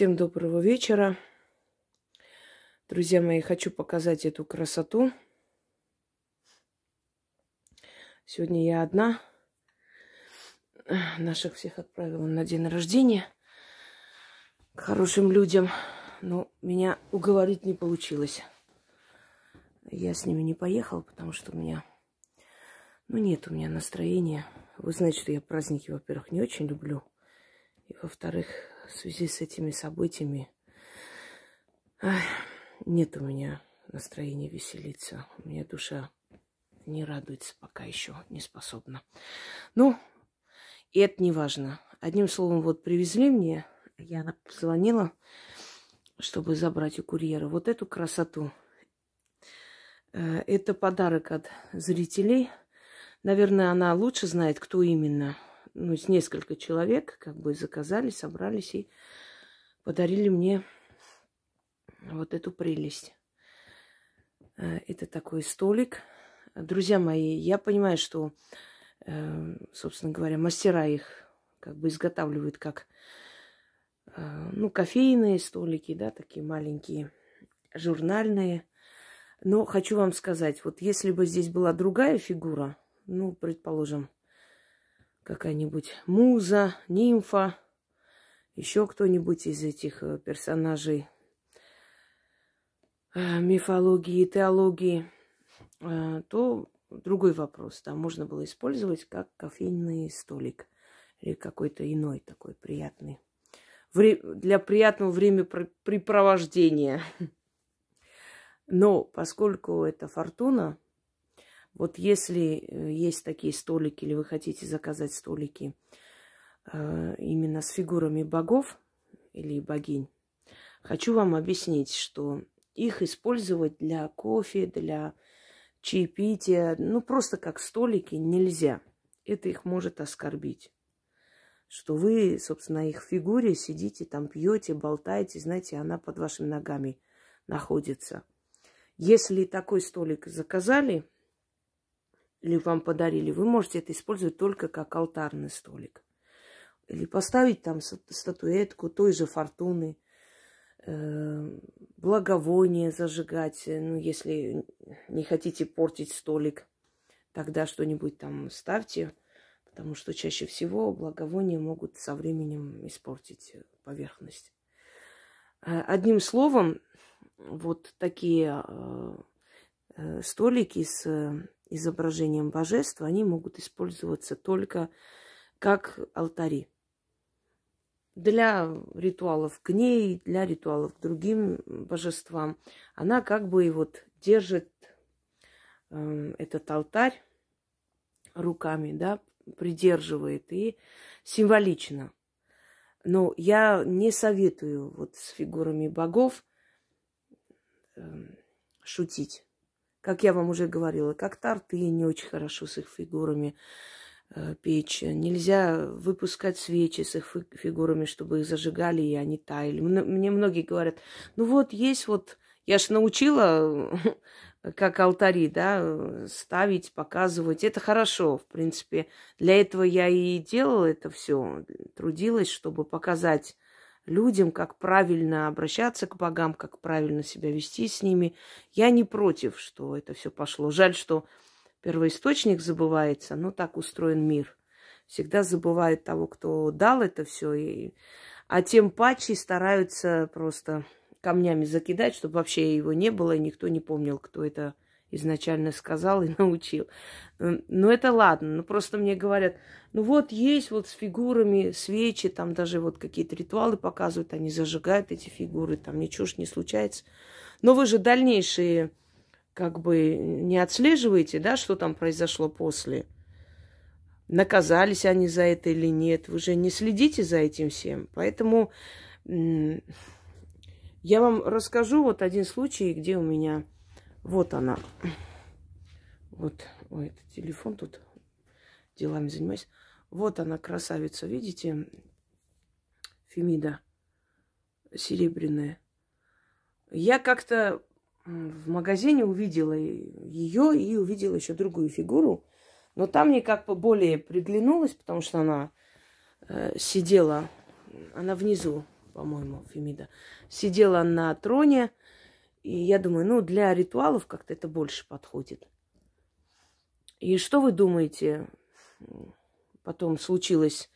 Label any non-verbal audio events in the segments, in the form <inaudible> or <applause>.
Всем доброго вечера. Друзья мои, хочу показать эту красоту. Сегодня я одна. Наших всех отправила на день рождения к хорошим людям. Но меня уговорить не получилось. Я с ними не поехала, потому что у меня... Ну, нет у меня настроения. Вы знаете, что я праздники, во-первых, не очень люблю. И, во-вторых, в связи с этими событиями ах, нет у меня настроения веселиться. У меня душа не радуется пока еще, не способна. Ну, и это не важно. Одним словом, вот привезли мне, я позвонила, чтобы забрать у курьера вот эту красоту. Э, это подарок от зрителей. Наверное, она лучше знает, кто именно ну, из несколько человек, как бы заказали, собрались и подарили мне вот эту прелесть. Э, это такой столик. Друзья мои, я понимаю, что, э, собственно говоря, мастера их как бы изготавливают как, э, ну, кофейные столики, да, такие маленькие, журнальные. Но хочу вам сказать, вот если бы здесь была другая фигура, ну, предположим, какая-нибудь муза, нимфа, еще кто-нибудь из этих э, персонажей э, мифологии и теологии, э, то другой вопрос. Там можно было использовать как кофейный столик или какой-то иной такой приятный. Вре- для приятного времяпрепровождения. <laughs> Но поскольку это фортуна, вот если э, есть такие столики, или вы хотите заказать столики э, именно с фигурами богов или богинь, хочу вам объяснить, что их использовать для кофе, для чаепития, ну просто как столики нельзя. Это их может оскорбить. Что вы, собственно, их фигуре сидите там, пьете, болтаете, знаете, она под вашими ногами находится. Если такой столик заказали, или вам подарили, вы можете это использовать только как алтарный столик. Или поставить там статуэтку той же фортуны, э, благовоние зажигать, э, ну, если не хотите портить столик, тогда что-нибудь там ставьте, потому что чаще всего благовония могут со временем испортить э, поверхность. Одним словом, вот такие столики с изображением божества они могут использоваться только как алтари. Для ритуалов к ней, для ритуалов к другим божествам. Она как бы и вот держит эм, этот алтарь руками, да, придерживает и символично. Но я не советую вот с фигурами богов эм, шутить. Как я вам уже говорила, как тарты не очень хорошо с их фигурами э, печь. Нельзя выпускать свечи с их фигурами, чтобы их зажигали, и они таяли. Мне многие говорят, ну вот есть вот, я же научила, <laughs> как алтари, да, ставить, показывать. Это хорошо, в принципе. Для этого я и делала это все, трудилась, чтобы показать людям, как правильно обращаться к богам, как правильно себя вести с ними. Я не против, что это все пошло. Жаль, что первоисточник забывается, но так устроен мир. Всегда забывают того, кто дал это все, и... а тем паче стараются просто камнями закидать, чтобы вообще его не было, и никто не помнил, кто это изначально сказал и <laughs> научил. Но ну, это ладно, но ну, просто мне говорят, ну вот есть вот с фигурами свечи, там даже вот какие-то ритуалы показывают, они зажигают эти фигуры, там ничего ж не случается. Но вы же дальнейшие как бы не отслеживаете, да, что там произошло после. Наказались они за это или нет, вы же не следите за этим всем. Поэтому я вам расскажу вот один случай, где у меня вот она. Вот. Ой, это телефон тут делами занимаюсь. Вот она, красавица, видите? Фемида серебряная. Я как-то в магазине увидела ее и увидела еще другую фигуру. Но там мне как бы более приглянулась, потому что она э, сидела, она внизу, по-моему, Фемида, сидела на троне, и я думаю, ну, для ритуалов как-то это больше подходит. И что вы думаете? Потом случилось.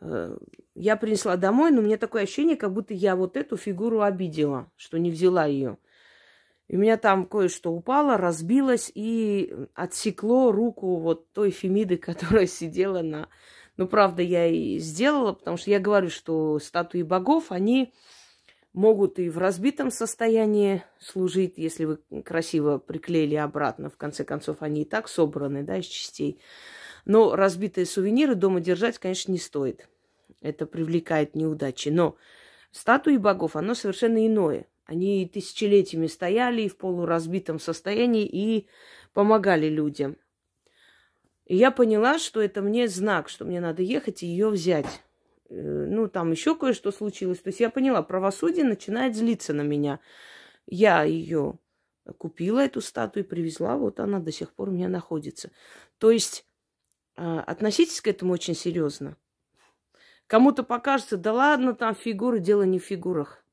Э, я принесла домой, но у меня такое ощущение, как будто я вот эту фигуру обидела, что не взяла ее. И у меня там кое-что упало, разбилось и отсекло руку вот той Фемиды, <laughs> которая сидела на... Ну, правда, я и сделала, потому что я говорю, что статуи богов, они могут и в разбитом состоянии служить, если вы красиво приклеили обратно. В конце концов, они и так собраны, да, из частей. Но разбитые сувениры дома держать, конечно, не стоит. Это привлекает неудачи. Но статуи богов, оно совершенно иное. Они тысячелетиями стояли и в полуразбитом состоянии и помогали людям. И я поняла, что это мне знак, что мне надо ехать и ее взять. Э, ну, там еще кое-что случилось. То есть я поняла, правосудие начинает злиться на меня. Я ее купила, эту статую, привезла, вот она до сих пор у меня находится. То есть а, относитесь к этому очень серьезно. Кому-то покажется, да ладно, там фигуры, дело не в фигурах.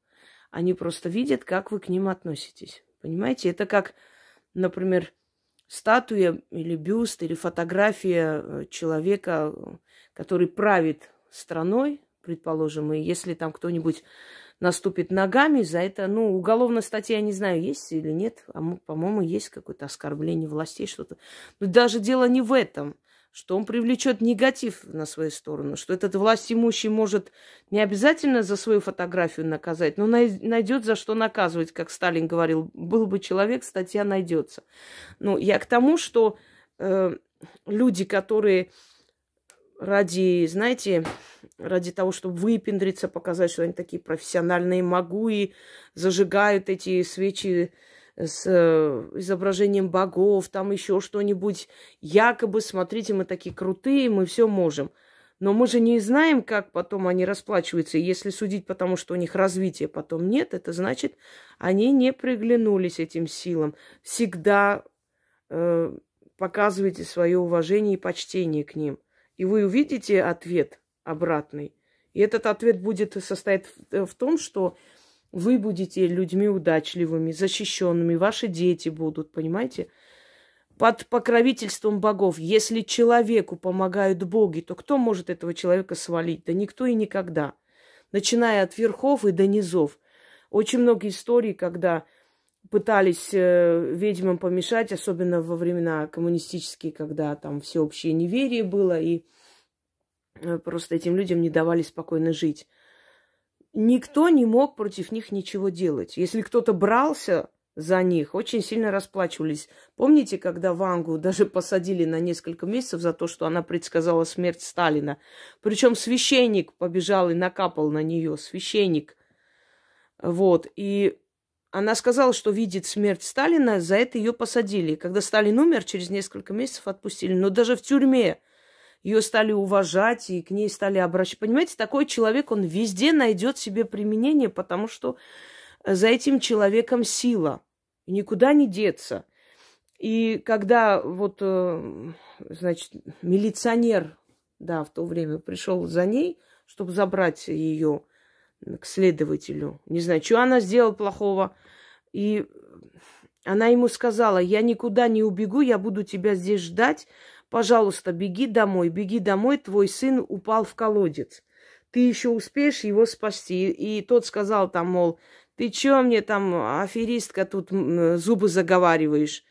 Они просто видят, как вы к ним относитесь. Понимаете, это как, например, статуя или бюст или фотография э, человека, который правит страной, предположим, и если там кто-нибудь наступит ногами за это, ну, уголовная статья, я не знаю, есть или нет, а, по-моему, есть какое-то оскорбление властей, что-то. Но даже дело не в этом, что он привлечет негатив на свою сторону, что этот власть имущий может не обязательно за свою фотографию наказать, но найдет за что наказывать, как Сталин говорил, был бы человек, статья найдется. Ну, я к тому, что э, люди, которые ради, знаете, ради того, чтобы выпендриться, показать, что они такие профессиональные могу и зажигают эти свечи с э, изображением богов, там еще что-нибудь. Якобы, смотрите, мы такие крутые, мы все можем. Но мы же не знаем, как потом они расплачиваются. если судить потому, что у них развития потом нет, это значит, они не приглянулись этим силам. Всегда э, показывайте свое уважение и почтение к ним и вы увидите ответ обратный. И этот ответ будет э, состоять э, в том, что вы будете людьми удачливыми, защищенными, ваши дети будут, понимаете? Под покровительством богов. Если человеку помогают боги, то кто может этого человека свалить? Да никто и никогда. Начиная от верхов и до низов. Очень много историй, когда пытались э, ведьмам помешать, особенно во времена коммунистические, когда там всеобщее неверие было, и э, просто этим людям не давали спокойно жить. Никто не мог против них ничего делать. Если кто-то брался за них, очень сильно расплачивались. Помните, когда Вангу даже посадили на несколько месяцев за то, что она предсказала смерть Сталина? Причем священник побежал и накапал на нее, священник. Вот, и она сказала, что видит смерть Сталина, за это ее посадили. когда Сталин умер, через несколько месяцев отпустили. Но даже в тюрьме ее стали уважать и к ней стали обращаться. Понимаете, такой человек, он везде найдет себе применение, потому что за этим человеком сила. И никуда не деться. И когда вот, э, значит, милиционер, да, в то время пришел за ней, чтобы забрать ее к следователю. Не знаю, что она сделала плохого. И она ему сказала, я никуда не убегу, я буду тебя здесь ждать. Пожалуйста, беги домой, беги домой, твой сын упал в колодец. Ты еще успеешь его спасти. И тот сказал там, мол, ты че мне там, аферистка, тут зубы заговариваешь?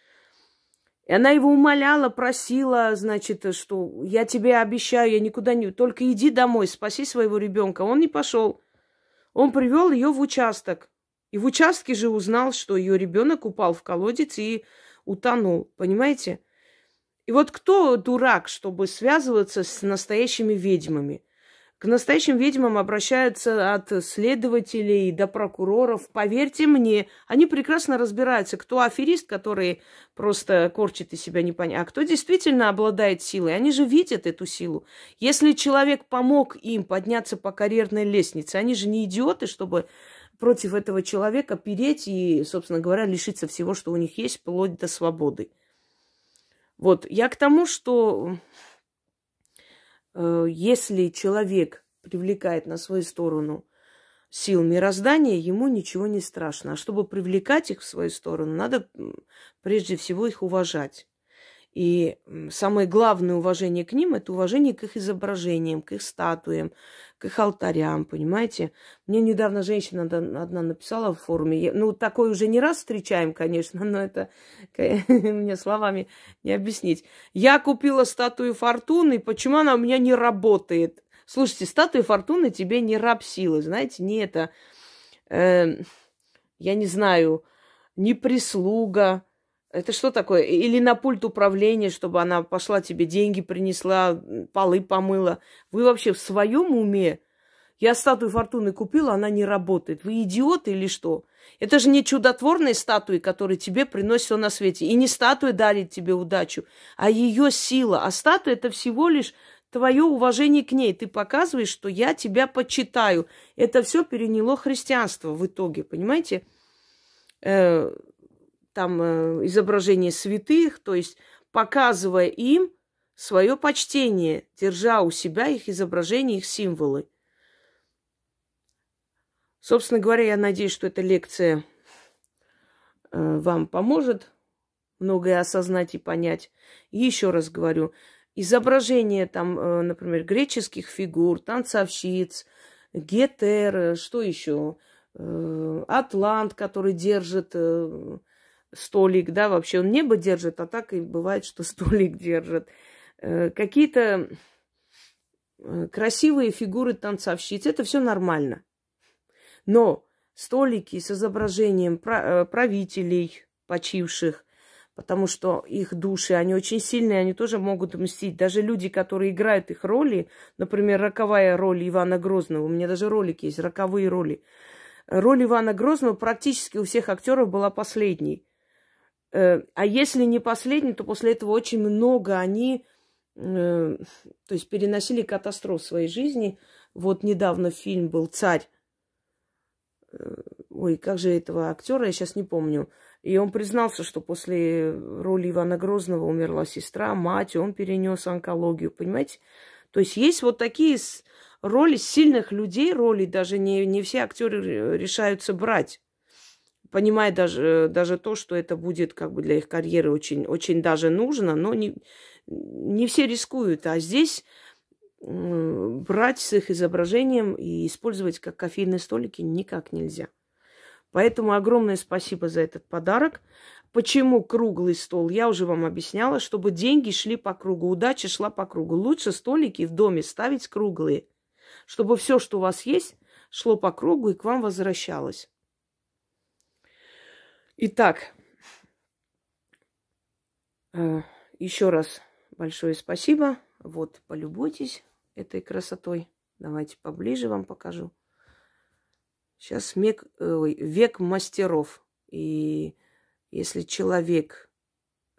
И она его умоляла, просила, значит, что я тебе обещаю, я никуда не... Только иди домой, спаси своего ребенка. Он не пошел. Он привел ее в участок. И в участке же узнал, что ее ребенок упал в колодец и утонул. Понимаете? И вот кто дурак, чтобы связываться с настоящими ведьмами? К настоящим ведьмам обращаются от следователей до прокуроров. Поверьте мне, они прекрасно разбираются, кто аферист, который просто корчит из себя непонятно, а кто действительно обладает силой. Они же видят эту силу. Если человек помог им подняться по карьерной лестнице, они же не идиоты, чтобы против этого человека переть и, собственно говоря, лишиться всего, что у них есть, вплоть до свободы. Вот, я к тому, что Э, если человек привлекает на свою сторону сил мироздания, ему ничего не страшно. А чтобы привлекать их в свою сторону, надо прежде всего их уважать. И самое главное уважение к ним – это уважение к их изображениям, к их статуям, к их алтарям, понимаете? Мне недавно женщина одна написала в форуме, ну, такое уже не раз встречаем, конечно, но это <laughs> мне словами не объяснить. Я купила статую Фортуны, почему она у меня не работает? Слушайте, статуя Фортуны тебе не раб силы, знаете, не это, эм, я не знаю, не прислуга, это что такое? Или на пульт управления, чтобы она пошла тебе деньги принесла, полы помыла. Вы вообще в своем уме? Я статую Фортуны купила, она не работает. Вы идиоты или что? Это же не чудотворные статуи, которые тебе приносят все на свете. И не статуя дарит тебе удачу, а ее сила. А статуя – это всего лишь твое уважение к ней. Ты показываешь, что я тебя почитаю. Это все переняло христианство в итоге, понимаете? Э, там э, изображение святых, то есть показывая им свое почтение, держа у себя их изображения, их символы. Собственно говоря, я надеюсь, что эта лекция э, вам поможет многое осознать и понять. И еще раз говорю, изображение там, э, например, греческих фигур, танцовщиц, гетер, э, что еще, атлант, который держит столик, да, вообще он небо держит, а так и бывает, что столик <laughs> держит. Э, какие-то э, красивые фигуры танцовщиц, это все нормально. Но столики с изображением э, правителей почивших, потому что их души, они очень сильные, они тоже могут мстить. Даже люди, которые играют их роли, например, роковая роль Ивана Грозного, у меня даже ролики есть, роковые роли. Роль Ивана Грозного практически у всех актеров была последней. Э, а если не последний, то после этого очень много они, э, то есть переносили катастроф в своей жизни. Вот недавно фильм был «Царь». Э, ой, как же этого актера, я сейчас не помню. И он признался, что после роли Ивана Грозного умерла сестра, мать, он перенес онкологию, понимаете? То есть есть вот такие роли сильных людей, роли даже не, не все актеры решаются брать понимая даже, даже то, что это будет как бы для их карьеры очень, очень даже нужно, но не, не все рискуют. А здесь брать с их изображением и использовать как кофейные столики никак нельзя. Поэтому огромное спасибо за этот подарок. Почему круглый стол? Я уже вам объясняла, чтобы деньги шли по кругу, удача шла по кругу. Лучше столики в доме ставить круглые, чтобы все, что у вас есть, шло по кругу и к вам возвращалось. Итак, э, еще раз большое спасибо. Вот, полюбуйтесь этой красотой. Давайте поближе вам покажу. Сейчас век, э, век мастеров. И если человек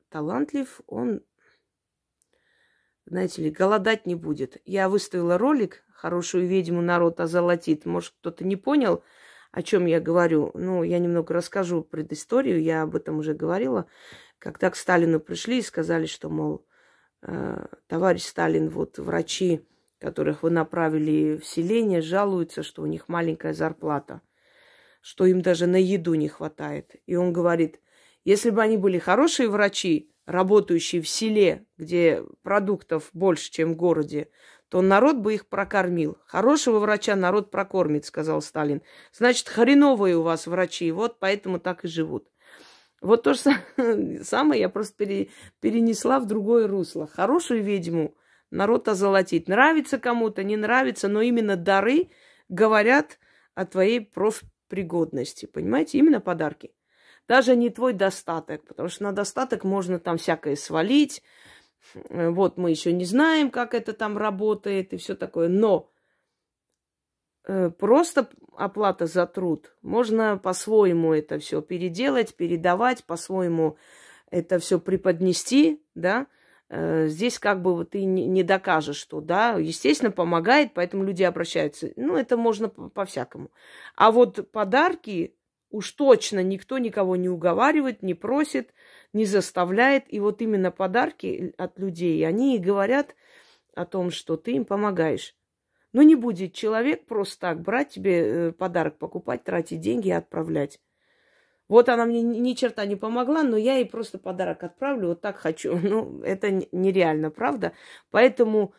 талантлив, он, знаете ли, голодать не будет. Я выставила ролик «Хорошую ведьму народ озолотит». Может, кто-то не понял – о чем я говорю. Ну, я немного расскажу предысторию, я об этом уже говорила. Когда к Сталину пришли и сказали, что, мол, э, товарищ Сталин, вот врачи, которых вы направили в селение, жалуются, что у них маленькая зарплата, что им даже на еду не хватает. И он говорит, если бы они были хорошие врачи, работающие в селе, где продуктов больше, чем в городе, то народ бы их прокормил. Хорошего врача народ прокормит, сказал Сталин. Значит, хреновые у вас врачи, вот поэтому так и живут. Вот то же <laughs> самое я просто пере, перенесла в другое русло. Хорошую ведьму народ озолотит. Нравится кому-то, не нравится, но именно дары говорят о твоей профпригодности. Понимаете, именно подарки. Даже не твой достаток, потому что на достаток можно там всякое свалить, Э, вот мы еще не знаем, как это там работает и все такое. Но э, просто оплата за труд. Можно по-своему это все переделать, передавать, по-своему это все преподнести, да. Э, здесь как бы ты не докажешь, что, да, естественно, помогает, поэтому люди обращаются. Ну, это можно по-всякому. А вот подарки уж точно никто никого не уговаривает, не просит не заставляет. И вот именно подарки от людей, они и говорят о том, что ты им помогаешь. Но не будет человек просто так брать тебе э, подарок, покупать, тратить деньги и отправлять. Вот она мне ни черта не помогла, но я ей просто подарок отправлю, вот так хочу. <laughs> Ну, это нереально, правда? Поэтому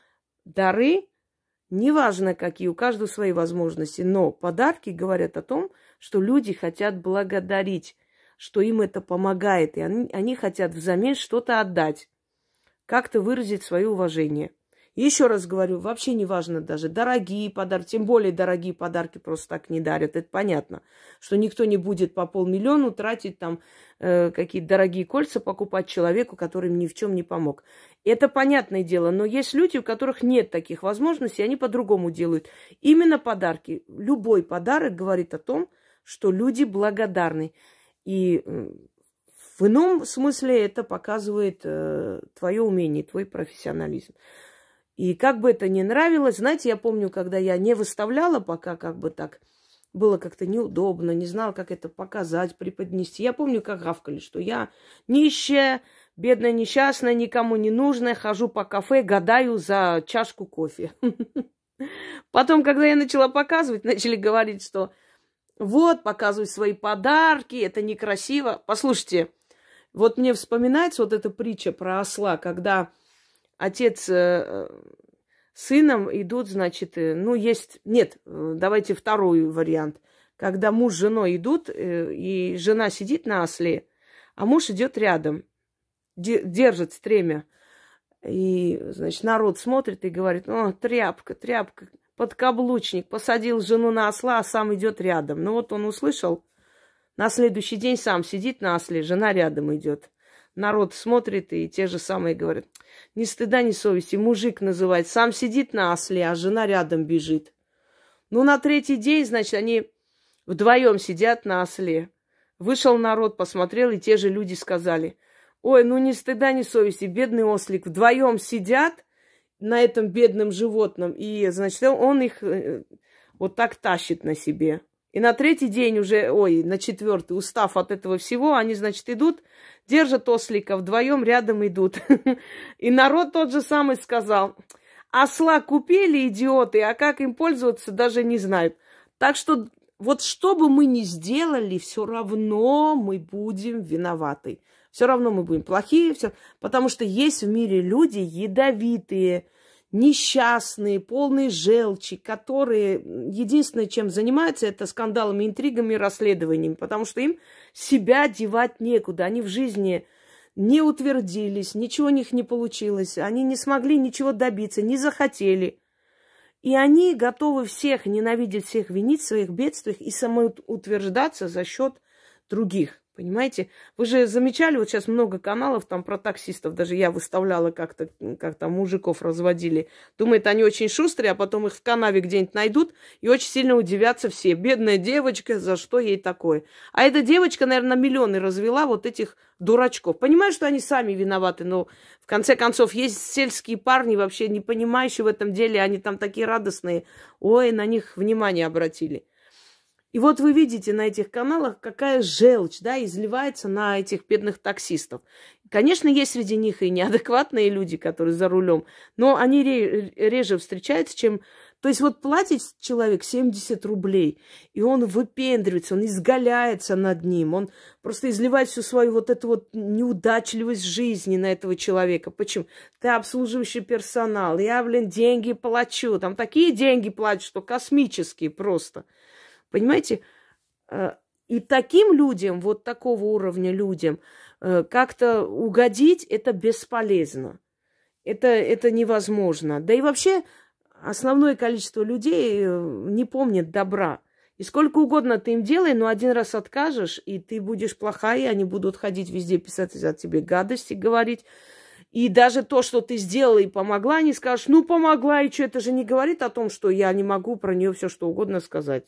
дары, неважно какие, у каждого свои возможности, но подарки говорят о том, что люди хотят благодарить что им это помогает, и они, они хотят взамен что-то отдать, как-то выразить свое уважение. Еще раз говорю, вообще не важно даже дорогие подарки, тем более дорогие подарки просто так не дарят, это понятно, что никто не будет по полмиллиону тратить там э, какие-то дорогие кольца покупать человеку, который им ни в чем не помог. Это понятное дело, но есть люди, у которых нет таких возможностей, они по-другому делают. Именно подарки, любой подарок говорит о том, что люди благодарны. И в ином смысле это показывает э, твое умение, твой профессионализм. И как бы это ни нравилось, знаете, я помню, когда я не выставляла пока как бы так, было как-то неудобно, не знала, как это показать, преподнести. Я помню, как гавкали, что я нищая, бедная, несчастная, никому не нужная, хожу по кафе, гадаю за чашку кофе. <laughs> Потом, когда я начала показывать, начали говорить, что вот, показывают свои подарки, это некрасиво. Послушайте, вот мне вспоминается вот эта притча про осла, когда отец э, э сыном идут, значит, э, ну, есть... Нет, э, давайте второй вариант. Когда муж с женой идут, и жена сидит на осле, а муж идет рядом, держит стремя. И, значит, народ смотрит и говорит, ну тряпка, тряпка подкаблучник, посадил жену на осла, а сам идет рядом. Ну вот он услышал, на следующий день сам сидит на осле, жена рядом идет. Народ смотрит и те же самые говорят. Ни стыда, ни совести. Мужик называет. Сам сидит на осле, а жена рядом бежит. Ну, на третий день, значит, они вдвоем сидят на осле. Вышел народ, посмотрел, и те же люди сказали. Ой, ну ни стыда, ни совести. Бедный ослик. Вдвоем сидят, на этом бедном животном. И, значит, он их э, вот так тащит на себе. И на третий день уже, ой, на четвертый, устав от этого всего, они, значит, идут, держат ослика, вдвоем рядом идут. <laughs> И народ тот же самый сказал, осла купили идиоты, а как им пользоваться, даже не знают. Так что вот что бы мы ни сделали, все равно мы будем виноваты. Все равно мы будем плохие, все, потому что есть в мире люди ядовитые, несчастные, полные желчи, которые единственное, чем занимаются, это скандалами, интригами, расследованиями, потому что им себя девать некуда. Они в жизни не утвердились, ничего у них не получилось, они не смогли ничего добиться, не захотели. И они готовы всех ненавидеть, всех винить в своих бедствиях и самоутверждаться за счет других. Понимаете? Вы же замечали, вот сейчас много каналов там про таксистов, даже я выставляла как-то, как там мужиков разводили. Думает, они очень шустрые, а потом их в канаве где-нибудь найдут, и очень сильно удивятся все. Бедная девочка, за что ей такое? А эта девочка, наверное, миллионы развела вот этих дурачков. Понимаю, что они сами виноваты, но в конце концов есть сельские парни, вообще не понимающие в этом деле, они там такие радостные. Ой, на них внимание обратили. И вот вы видите на этих каналах, какая желчь да, изливается на этих бедных таксистов. Конечно, есть среди них и неадекватные люди, которые за рулем, но они реже встречаются, чем... То есть вот платит человек 70 рублей, и он выпендривается, он изгаляется над ним, он просто изливает всю свою вот эту вот неудачливость жизни на этого человека. Почему? Ты обслуживающий персонал, я, блин, деньги плачу, там такие деньги плачу, что космические просто – Понимаете? Э, и таким людям, вот такого уровня людям, э, как-то угодить это бесполезно. Это, это невозможно. Да и вообще основное количество людей э, не помнит добра. И сколько угодно ты им делай, но один раз откажешь, и ты будешь плохая, и они будут ходить везде писать за тебе гадости, говорить. И даже то, что ты сделала и помогла, они скажут, ну помогла, и что, это же не говорит о том, что я не могу про нее все что угодно сказать.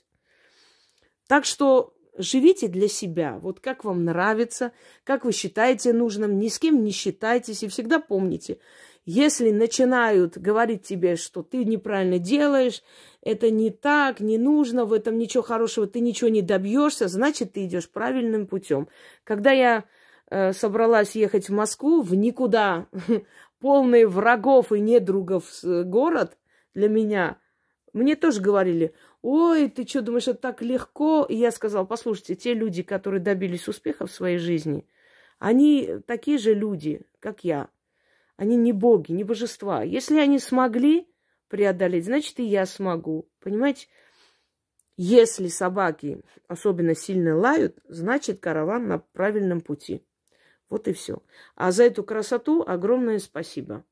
Так что живите для себя, вот как вам нравится, как вы считаете нужным, ни с кем не считайтесь и всегда помните, если начинают говорить тебе, что ты неправильно делаешь, это не так, не нужно, в этом ничего хорошего, ты ничего не добьешься, значит, ты идешь правильным путем. Когда я э, собралась ехать в Москву, в никуда, <laughs> полный врагов и недругов э, город для меня, мне тоже говорили – ой, ты что, думаешь, это так легко? И я сказал, послушайте, те люди, которые добились успеха в своей жизни, они такие же люди, как я. Они не боги, не божества. Если они смогли преодолеть, значит, и я смогу. Понимаете? Если собаки особенно сильно лают, значит, караван на правильном пути. Вот и все. А за эту красоту огромное спасибо.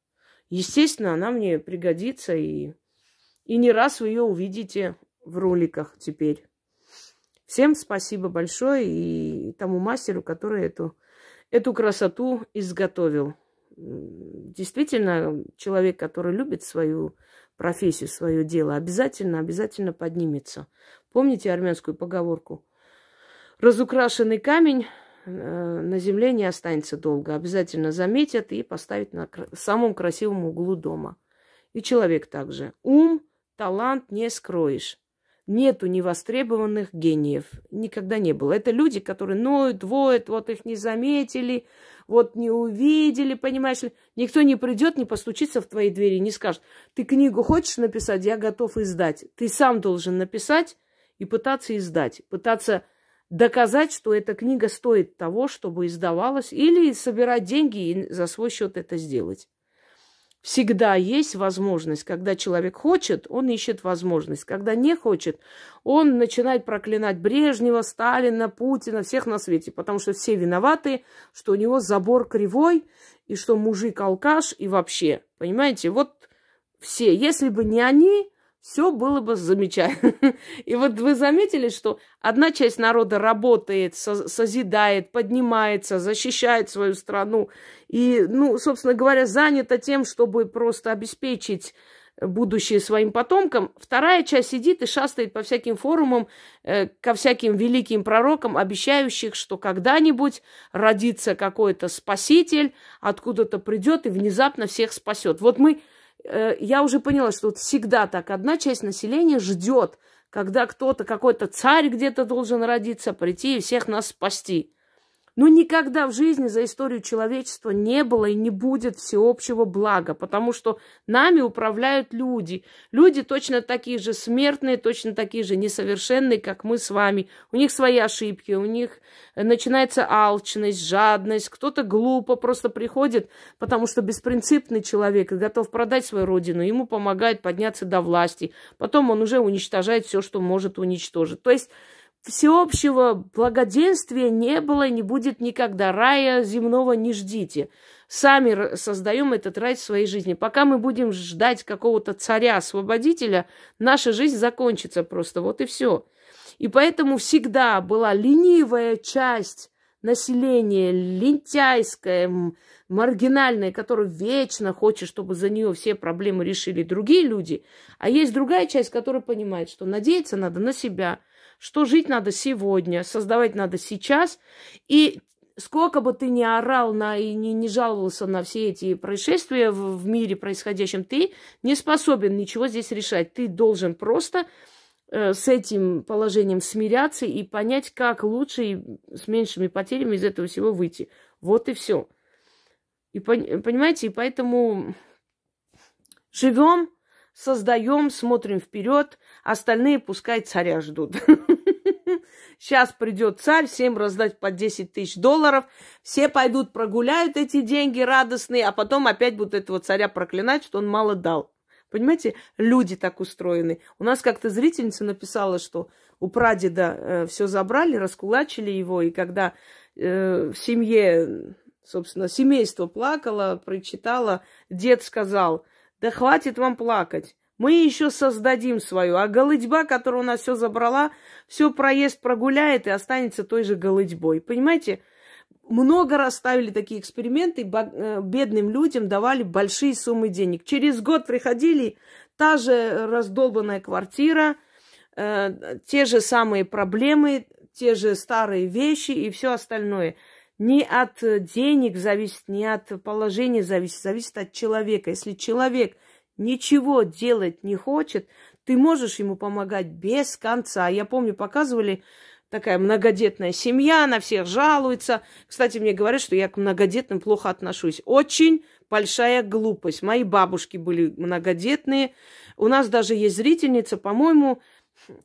Естественно, она мне пригодится и и не раз вы ее увидите в роликах теперь. Всем спасибо большое и тому мастеру, который эту, эту красоту изготовил. Действительно, человек, который любит свою профессию, свое дело, обязательно, обязательно поднимется. Помните армянскую поговорку? Разукрашенный камень э, на земле не останется долго. Обязательно заметят и поставят на самом красивом углу дома. И человек также. Ум, талант не скроешь. Нету невостребованных гениев. Никогда не было. Это люди, которые ноют, воют, вот их не заметили, вот не увидели, понимаешь ли. Никто не придет, не постучится в твои двери, не скажет, ты книгу хочешь написать, я готов издать. Ты сам должен написать и пытаться издать, пытаться доказать, что эта книга стоит того, чтобы издавалась, или собирать деньги и за свой счет это сделать. Всегда есть возможность. Когда человек хочет, он ищет возможность. Когда не хочет, он начинает проклинать Брежнева, Сталина, Путина, всех на свете. Потому что все виноваты, что у него забор кривой, и что мужик алкаш, и вообще. Понимаете, вот все. Если бы не они, все было бы замечательно. <laughs> И вот вы заметили, что одна часть народа работает, созидает, поднимается, защищает свою страну и, ну, собственно говоря, занята тем, чтобы просто обеспечить будущее своим потомкам. Вторая часть сидит и шастает по всяким форумам, э, ко всяким великим пророкам, обещающих, что когда-нибудь родится какой-то спаситель, откуда-то придет и внезапно всех спасет. Вот мы Э, я уже поняла, что вот всегда так. Одна часть населения ждет, когда кто-то, какой-то царь где-то должен родиться, прийти и всех нас спасти. Но никогда в жизни за историю человечества не было и не будет всеобщего блага, потому что нами управляют люди. Люди точно такие же смертные, точно такие же несовершенные, как мы с вами. У них свои ошибки, у них э, начинается алчность, жадность, кто-то глупо просто приходит, потому что беспринципный человек и готов продать свою родину, ему помогает подняться до власти. Потом он уже уничтожает все, что может уничтожить. То есть всеобщего благоденствия не было и не будет никогда. Рая земного не ждите. Сами создаем этот рай в своей жизни. Пока мы будем ждать какого-то царя-освободителя, наша жизнь закончится просто. Вот и все. И поэтому всегда была ленивая часть населения, лентяйская, маргинальная, которая вечно хочет, чтобы за нее все проблемы решили другие люди. А есть другая часть, которая понимает, что надеяться надо на себя – что жить надо сегодня, создавать надо сейчас. И сколько бы ты ни орал на и не, не жаловался на все эти происшествия в, в мире происходящем, ты не способен ничего здесь решать. Ты должен просто э, с этим положением смиряться и понять, как лучше и с меньшими потерями из этого всего выйти. Вот и все. И понимаете, и поэтому живем, создаем, смотрим вперед, остальные пускай царя ждут. <laughs> Сейчас придет царь, всем раздать по 10 тысяч долларов, все пойдут прогуляют эти деньги радостные, а потом опять будут этого царя проклинать, что он мало дал. Понимаете, люди так устроены. У нас как-то зрительница написала, что у прадеда э, все забрали, раскулачили его, и когда э, в семье, собственно, семейство плакало, прочитало, дед сказал, да хватит вам плакать. Мы еще создадим свою, а голыдьба, которая у нас все забрала, все проезд прогуляет и останется той же голыдьбой. Понимаете? Много раз ставили такие эксперименты, э, бедным людям давали большие суммы денег. Через год приходили, та же раздолбанная квартира, э, те же самые проблемы, те же старые вещи и все остальное. Не от денег зависит, не от положения зависит, зависит от человека. Если человек ничего делать не хочет, ты можешь ему помогать без конца. Я помню, показывали такая многодетная семья, на всех жалуется. Кстати, мне говорят, что я к многодетным плохо отношусь. Очень большая глупость. Мои бабушки были многодетные. У нас даже есть зрительница, по-моему,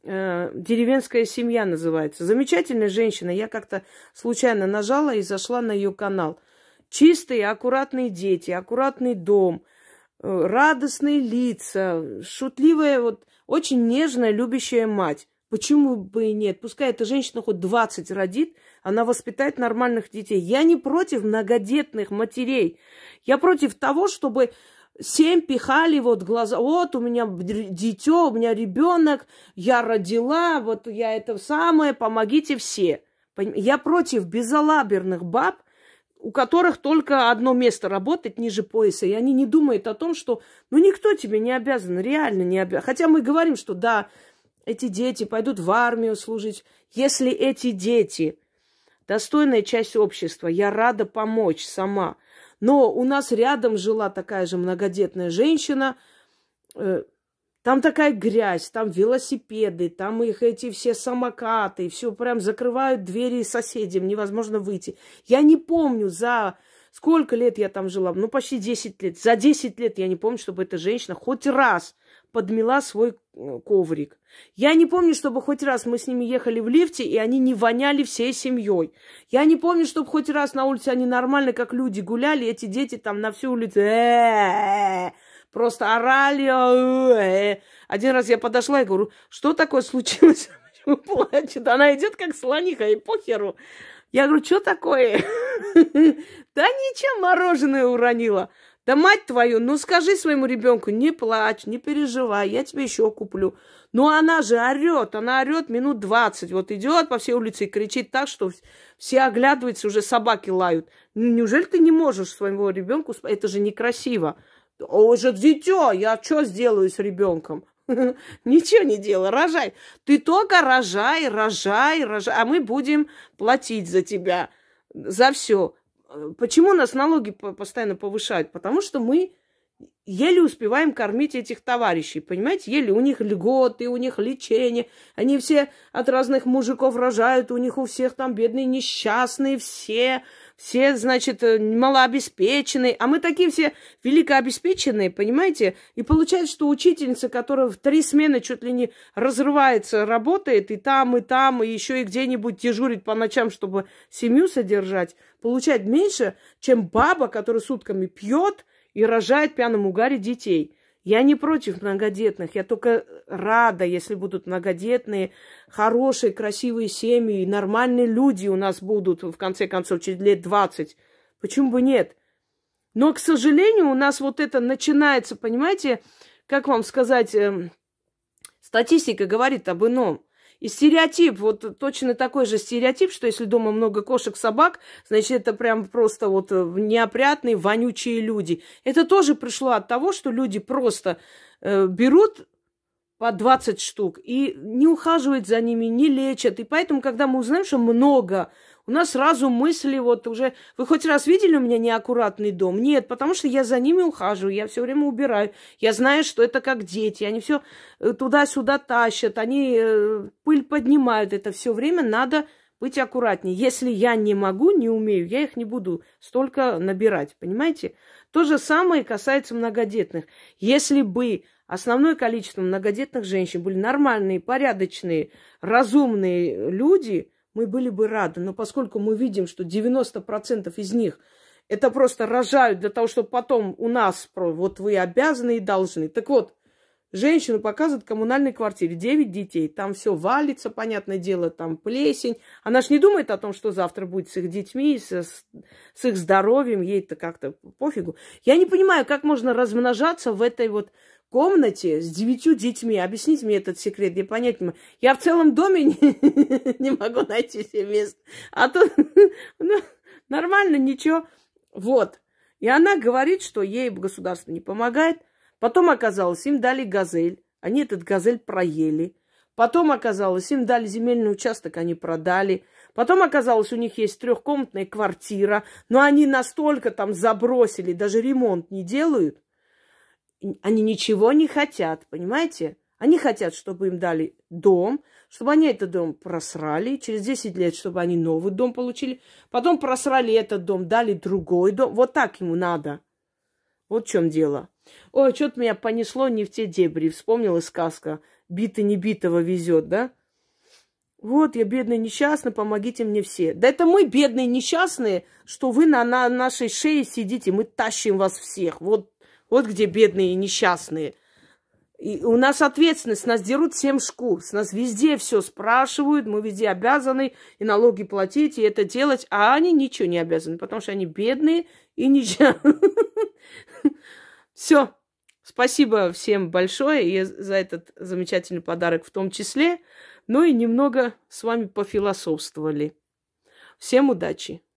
э, деревенская семья называется. Замечательная женщина. Я как-то случайно нажала и зашла на ее канал. Чистые, аккуратные дети, аккуратный дом, Э, радостные лица, шутливая, вот очень нежная, любящая мать. Почему бы и нет? Пускай эта женщина хоть 20 родит, она воспитает нормальных детей. Я не против многодетных матерей. Я против того, чтобы всем пихали вот глаза. Вот у меня дитё, у меня ребенок, я родила, вот я это самое, помогите все. Я против безалаберных баб, у которых только одно место работать ниже пояса, и они не думают о том, что, ну, никто тебе не обязан, реально не обязан. Хотя мы говорим, что да, эти дети пойдут в армию служить. Если эти дети достойная часть общества, я рада помочь сама. Но у нас рядом жила такая же многодетная женщина, э, там такая грязь, там велосипеды, там их эти все самокаты, все прям закрывают двери соседям, невозможно выйти. Я не помню за сколько лет я там жила, ну почти 10 лет. За 10 лет я не помню, чтобы эта женщина хоть раз подмела свой э, коврик. Я не помню, чтобы хоть раз мы с ними ехали в лифте, и они не воняли всей семьей. Я не помню, чтобы хоть раз на улице они нормально, как люди, гуляли, эти дети там на всю улицу просто орали. А, э, э. Один раз я подошла и говорю, что такое случилось? <laughs> Почему плачет? Она идет как слониха и похеру. Я говорю, что такое? <laughs> Да ничем мороженое уронила. Да мать твою, ну скажи своему ребенку, не плачь, не переживай, я тебе еще куплю. Но она же орет, она орет минут двадцать, Вот идет по всей улице и кричит так, что все оглядываются, уже собаки лают. Неужели ты не можешь своего ребенку? Это же некрасиво. О, а же дитё, я что сделаю с ребенком? <laughs> Ничего не делай, рожай. Ты только рожай, рожай, рожай, а мы будем платить за тебя, за все. Почему нас налоги постоянно повышают? Потому что мы еле успеваем кормить этих товарищей, понимаете? Еле у них льготы, у них лечение. Они все от разных мужиков рожают, у них у всех там бедные, несчастные все все, значит, э, малообеспеченные, а мы такие все великообеспеченные, понимаете? И получается, что учительница, которая в три смены чуть ли не разрывается, работает и там, и там, и еще и где-нибудь дежурит по ночам, чтобы семью содержать, получает меньше, чем баба, которая сутками пьет и рожает пьяным угаре детей – я не против многодетных, я только рада, если будут многодетные, хорошие, красивые семьи, нормальные люди у нас будут, в конце концов, через лет 20. Почему бы нет? Но, к сожалению, у нас вот это начинается, понимаете, как вам сказать, эм, статистика говорит об ином. И стереотип, вот точно такой же стереотип, что если дома много кошек, собак, значит, это прям просто вот э, неопрятные, вонючие люди. Это тоже пришло от того, что люди просто э, берут по 20 штук и не ухаживают за ними, не лечат. И поэтому, когда мы узнаем, что много у нас сразу мысли вот уже... Вы хоть раз видели у меня неаккуратный дом? Нет, потому что я за ними ухаживаю, я все время убираю. Я знаю, что это как дети. Они все э, туда-сюда тащат, они э, пыль поднимают. Это все время надо быть аккуратнее. Если я не могу, не умею, я их не буду столько набирать, понимаете? То же самое касается многодетных. Если бы основное количество многодетных женщин были нормальные, порядочные, разумные люди – мы были бы рады. Но поскольку мы видим, что 90% из них это просто рожают для того, чтобы потом у нас, вот вы обязаны и должны. Так вот, женщину показывают в коммунальной квартире, 9 детей, там все валится, понятное дело, там плесень. Она же не думает о том, что завтра будет с их детьми, с, с их здоровьем, ей-то как-то пофигу. Я не понимаю, как можно размножаться в этой вот комнате с девятью детьми. Объясните мне этот секрет, я понять не могу. Я в целом доме не, <laughs> не могу найти себе место. А тут <laughs> ну, нормально, ничего. Вот. И она говорит, что ей государство не помогает. Потом оказалось, им дали газель. Они этот газель проели. Потом оказалось, им дали земельный участок, они продали. Потом оказалось, у них есть трехкомнатная квартира, но они настолько там забросили, даже ремонт не делают – они ничего не хотят, понимаете? Они хотят, чтобы им дали дом, чтобы они этот дом просрали, через 10 лет, чтобы они новый дом получили, потом просрали этот дом, дали другой дом. Вот так ему надо. Вот в чем дело. Ой, что-то меня понесло не в те дебри. Вспомнила сказка. Биты не битого везет, да? Вот, я бедный несчастный, помогите мне все. Да это мы, бедные несчастные, что вы на, на нашей шее сидите, мы тащим вас всех. Вот вот где бедные и несчастные. И у нас ответственность, нас дерут всем шкур, с нас везде все спрашивают, мы везде обязаны и налоги платить, и это делать, а они ничего не обязаны, потому что они бедные и ничего. <laughs> Все. Спасибо всем большое и за этот замечательный подарок в том числе. Ну и немного с вами пофилософствовали. Всем удачи!